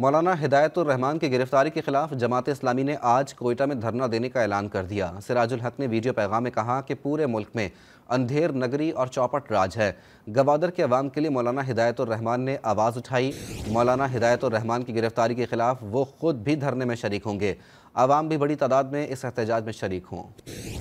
मौलाना हिदायतुररहमान की गिरफ्तारी के खिलाफ जमात इस्लामी ने आज कोयटा में धरना देने का ऐलान कर दिया सिराजुल हक ने वीडियो पैगाम में कहा कि पूरे मुल्क में अंधेर नगरी और चौपट राज है गवादर के अवाम के लिए मौलाना हिदायतुररहमान ने आवाज़ उठाई मौलाना हिदायतुररहमान की गिरफ्तारी के खिलाफ वो खुद भी धरने में शरीक होंगे आवाम भी बड़ी तादाद में इस एहतजाज में शरीक हों